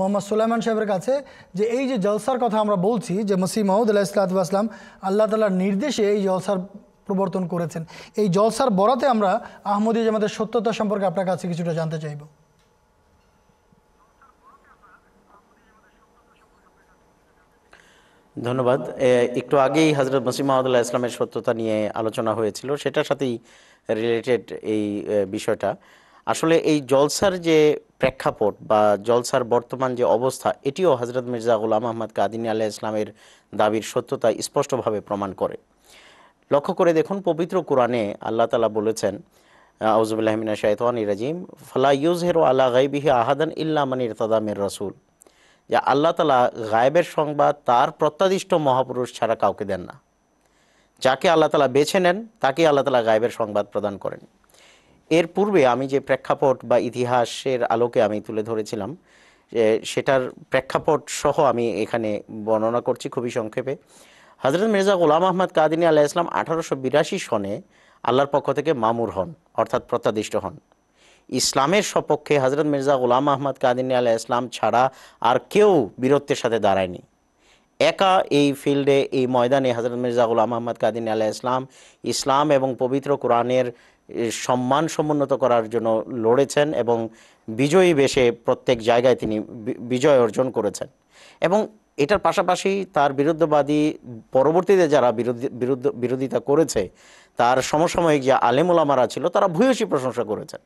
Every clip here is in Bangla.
মোহাম্মদ সুলাইমান সাহেবের কাছে যে এই যে জলসার কথা আমরা বলছি যে মসি মাহুদ আল্লাহ আসলাম আল্লাহ তালার নির্দেশে এই জলসার প্রবর্তন করেছেন এই জলসার বরাতে আমরা আহমদী জামাতের সত্যতা সম্পর্কে আপনার কাছে কিছুটা জানতে চাইব ধন্যবাদ একটু আগেই হজরত মসিম মাহমুদুল্লাহ ইসলামের সত্যতা নিয়ে আলোচনা হয়েছিল সেটার সাথেই রিলেটেড এই বিষয়টা আসলে এই জলসার যে প্রেক্ষাপট বা জলসার বর্তমান যে অবস্থা এটিও হজরত মির্জা গুলাম আহমদ কাদিনী আল্লাহ ইসলামের দাবির সত্যতা স্পষ্টভাবে প্রমাণ করে লক্ষ্য করে দেখুন পবিত্র কোরআনে আল্লাহ তালা বলেছেন আউজবুল্লাহমিনা শাহতান ইরাজিম ফালা ইউজ হেরো আল্লাহ গাইবিহি আহাদান ইল্লামান ইরতাদামের রসুল যে আল্লাহ তালা গায়েবের সংবাদ তার প্রত্যাদিষ্ট মহাপুরুষ ছাড়া কাউকে দেন না যাকে আল্লাহ তালা বেছে নেন তাকে আল্লাহ তালা গায়েবের সংবাদ প্রদান করেন এর পূর্বে আমি যে প্রেক্ষাপট বা ইতিহাসের আলোকে আমি তুলে ধরেছিলাম সেটার প্রেক্ষাপট সহ আমি এখানে বর্ণনা করছি খুবই সংক্ষেপে হজরত মির্জা গোলাম আহমদ কাদিনী আল্লাহ ইসলাম আঠারোশো বিরাশি সনে আল্লাহর পক্ষ থেকে মামুর হন অর্থাৎ প্রত্যাদিষ্ট হন ইসলামের সপক্ষে হজরত মির্জা গোলাম আহমদ কাদিনী আল্লাহ ইসলাম ছাড়া আর কেউ বীরত্বের সাথে দাঁড়ায়নি একা এই ফিল্ডে এই ময়দানে হজরত মির্জা গোলাম আহমদ কাদিন আলাহ ইসলাম ইসলাম এবং পবিত্র কোরআনের সম্মান সমুন্নত করার জন্য লড়েছেন এবং বিজয়ী বেশে প্রত্যেক জায়গায় তিনি বিজয় অর্জন করেছেন এবং এটার পাশাপাশি তার বিরুদ্ধবাদী পরবর্তীতে যারা বিরুদ্ধ বিরোধিতা করেছে তার সমসাময়িক যে আলেমুলামারা ছিল তারা ভূয়সী প্রশংসা করেছেন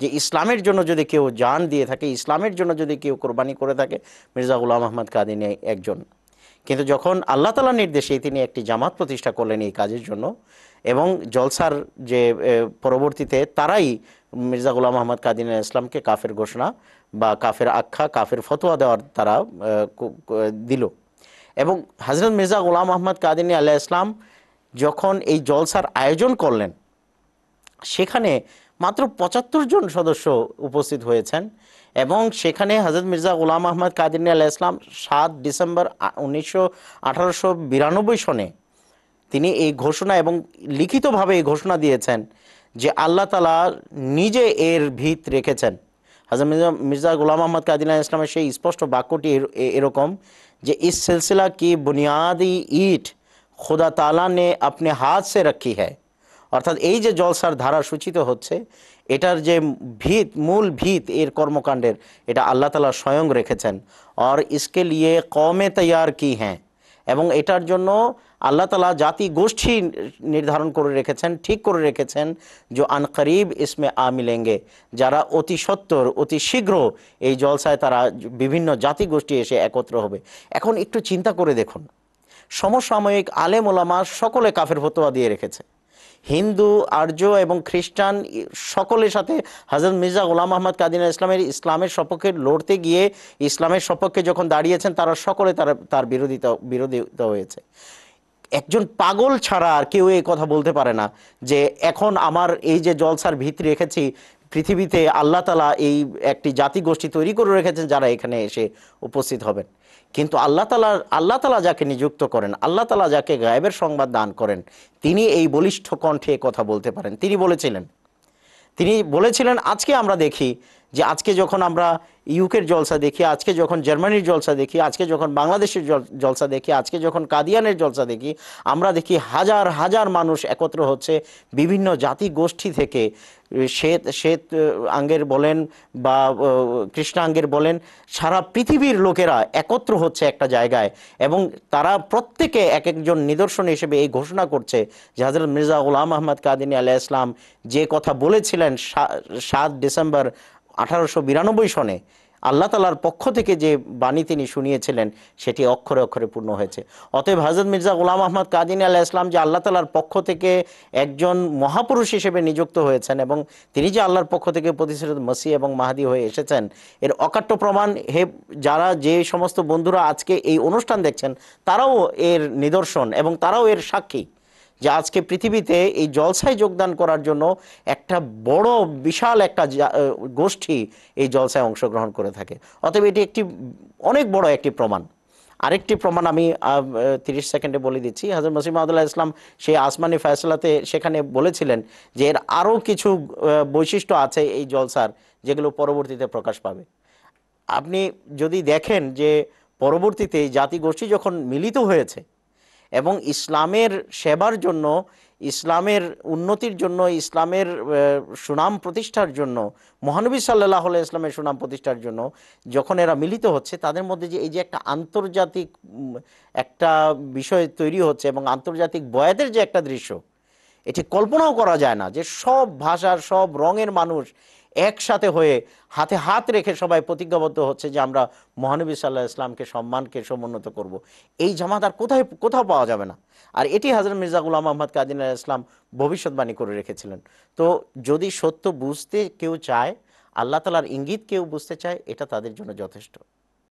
যে ইসলামের জন্য যদি কেউ জান দিয়ে থাকে ইসলামের জন্য যদি কেউ কোরবানি করে থাকে মির্জা গুলাম আহমদ কাদিনী একজন কিন্তু যখন আল্লাহ তালার নির্দেশে তিনি একটি জামাত প্রতিষ্ঠা করলেন এই কাজের জন্য এবং জলসার যে পরবর্তীতে তারাই মির্জা গুলাম আহমদ কাদিনা ইসলামকে কাফের ঘোষণা বা কাফের আখ্যা কাফের ফতোয়া দেওয়ার তারা দিল এবং হজরত মির্জা গুলাম আহমদ কাদিনী আল্লাহ ইসলাম যখন এই জলসার আয়োজন করলেন সেখানে মাত্র পঁচাত্তর জন সদস্য উপস্থিত হয়েছেন এবং সেখানে হজরত মির্জা গুলাম আহমদ কাদিন আল ইসলাম সাত ডিসেম্বর উনিশশো আঠারোশো বিরানব্বই সনে তিনি এই ঘোষণা এবং লিখিতভাবে এই ঘোষণা দিয়েছেন যে আল্লাহ তালা নিজে এর ভিত রেখেছেন হাজর মির্জা মির্জা গুলাম আহমদ আল ইসলামের সেই স্পষ্ট বাক্যটি এরকম যে ইস সিলসিলা কি বুনিয়াদি ইট খুদা তালা নে আপনি হাত সে রাখি হ্যায় অর্থাৎ এই যে জলসার ধারা সূচিত হচ্ছে এটার যে ভিত মূল ভিত এর কর্মকাণ্ডের এটা আল্লাহ তালা স্বয়ং রেখেছেন আর ইসকে লিয়ে কমে তৈয়ার কি হ্যাঁ এবং এটার জন্য আল্লাহ তালা জাতি গোষ্ঠী নির্ধারণ করে রেখেছেন ঠিক করে রেখেছেন যে আনকারিব ইসমে আ মিলেঙ্গে যারা অতি সত্তর অতি শীঘ্র এই জলসায় তারা বিভিন্ন জাতি গোষ্ঠী এসে একত্র হবে এখন একটু চিন্তা করে দেখুন সমসাময়িক আলেম ওলামা সকলে কাফের ফতোয়া দিয়ে রেখেছে হিন্দু আর্য এবং খ্রিস্টান সকলের সাথে হাজরত মির্জা গোলাম আহমদ কাদিনা ইসলামের ইসলামের সপক্ষে লড়তে গিয়ে ইসলামের সপক্ষে যখন দাঁড়িয়েছেন তারা সকলে তার তার বিরোধিতা বিরোধিতা হয়েছে একজন পাগল ছাড়া আর কেউ এই কথা বলতে পারে না যে এখন আমার এই যে জলসার ভিত রেখেছি পৃথিবীতে আল্লাহ তালা এই একটি জাতি গোষ্ঠী তৈরি করে রেখেছেন যারা এখানে এসে উপস্থিত হবেন কিন্তু আল্লাহ তালা আল্লাহ তালা যাকে নিযুক্ত করেন আল্লাহ তালা যাকে গায়েবের সংবাদ দান করেন তিনি এই বলিষ্ঠ কণ্ঠে কথা বলতে পারেন তিনি বলেছিলেন তিনি বলেছিলেন আজকে আমরা দেখি যে আজকে যখন আমরা ইউকের জলসা দেখি আজকে যখন জার্মানির জলসা দেখি আজকে যখন বাংলাদেশের জলসা দেখি আজকে যখন কাদিয়ানের জলসা দেখি আমরা দেখি হাজার হাজার মানুষ একত্র হচ্ছে বিভিন্ন জাতি গোষ্ঠী থেকে শ্বেত শ্বেত আঙ্গের বলেন বা কৃষ্ণাঙ্গের বলেন সারা পৃথিবীর লোকেরা একত্র হচ্ছে একটা জায়গায় এবং তারা প্রত্যেকে এক একজন নিদর্শন হিসেবে এই ঘোষণা করছে যে হজরত মির্জা গুলাম আহমদ কাদিনী আলাহ ইসলাম যে কথা বলেছিলেন সাত ডিসেম্বর আঠারোশো বিরানব্বই সনে আল্লাহ তালার পক্ষ থেকে যে বাণী তিনি শুনিয়েছিলেন সেটি অক্ষরে অক্ষরে পূর্ণ হয়েছে অতএব হজরত মির্জা গুলাম আহমদ কাদিন আল্লাহ ইসলাম যে আল্লাহ তালার পক্ষ থেকে একজন মহাপুরুষ হিসেবে নিযুক্ত হয়েছেন এবং তিনি যে আল্লাহর পক্ষ থেকে প্রতিশ্রুত মসি এবং মাহাদি হয়ে এসেছেন এর অকাট্য প্রমাণ হে যারা যে সমস্ত বন্ধুরা আজকে এই অনুষ্ঠান দেখছেন তারাও এর নিদর্শন এবং তারাও এর সাক্ষী যে আজকে পৃথিবীতে এই জলসায় যোগদান করার জন্য একটা বড় বিশাল একটা গোষ্ঠী এই জলসায় অংশগ্রহণ করে থাকে অতএব এটি একটি অনেক বড় একটি প্রমাণ আরেকটি প্রমাণ আমি তিরিশ সেকেন্ডে বলে দিচ্ছি হাজর মসিম আদুল্লাহ ইসলাম সেই আসমানি ফয়সলাতে সেখানে বলেছিলেন যে এর আরও কিছু বৈশিষ্ট্য আছে এই জলসার যেগুলো পরবর্তীতে প্রকাশ পাবে আপনি যদি দেখেন যে পরবর্তীতে জাতিগোষ্ঠী যখন মিলিত হয়েছে এবং ইসলামের সেবার জন্য ইসলামের উন্নতির জন্য ইসলামের সুনাম প্রতিষ্ঠার জন্য মহানবী সাল্লাহ ইসলামের সুনাম প্রতিষ্ঠার জন্য যখন এরা মিলিত হচ্ছে তাদের মধ্যে যে এই যে একটা আন্তর্জাতিক একটা বিষয় তৈরি হচ্ছে এবং আন্তর্জাতিক বয়াদের যে একটা দৃশ্য এটি কল্পনাও করা যায় না যে সব ভাষার সব রঙের মানুষ একসাথে হয়ে হাতে হাত রেখে সবাই প্রতিজ্ঞাবদ্ধ হচ্ছে যে আমরা মহানবী সাল্লাহ ইসলামকে সম্মানকে সমুন্নত করব। এই জামাত আর কোথায় কোথাও পাওয়া যাবে না আর এটি হাজর মির্জা গুলাম আহমদ কাদিন ইসলাম ভবিষ্যৎবাণী করে রেখেছিলেন তো যদি সত্য বুঝতে কেউ চায় আল্লাহ তালার ইঙ্গিত কেউ বুঝতে চায় এটা তাদের জন্য যথেষ্ট